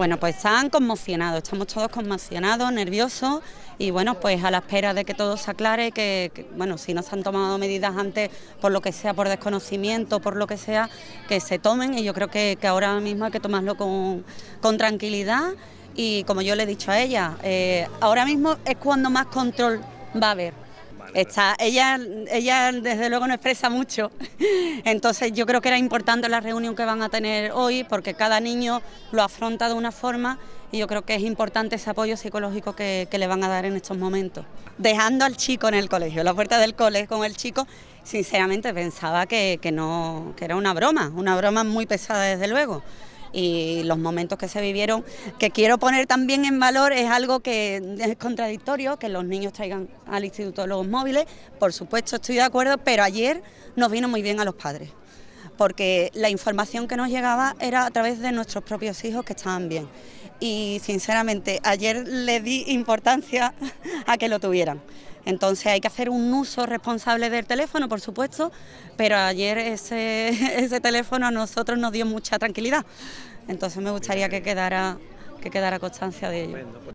Bueno, pues están conmocionados, estamos todos conmocionados, nerviosos y bueno, pues a la espera de que todo se aclare, que, bueno, si no se han tomado medidas antes, por lo que sea, por desconocimiento, por lo que sea, que se tomen y yo creo que, ahora mismo hay que tomarlo con, con tranquilidad y como yo le he dicho a ella, eh, ahora mismo es cuando más control va a haber. Está, ella, ella desde luego no expresa mucho, entonces yo creo que era importante la reunión que van a tener hoy porque cada niño lo afronta de una forma y yo creo que es importante ese apoyo psicológico que, le van a dar en estos momentos. Dejando al chico en el colegio, la puerta del colegio con el chico, sinceramente pensaba que, no, que era una broma, una broma muy pesada desde luego y los momentos que se vivieron, que quiero poner también en valor, es algo que es contradictorio, que los niños traigan al Instituto los móviles, por supuesto estoy de acuerdo, pero ayer nos vino muy bien a los padres porque la información que nos llegaba era a través de nuestros propios hijos que estaban bien. Y sinceramente, ayer le di importancia a que lo tuvieran. Entonces hay que hacer un uso responsable del teléfono, por supuesto, pero ayer ese, teléfono a nosotros nos dio mucha tranquilidad. Entonces me gustaría que quedara, que quedara constancia de ello.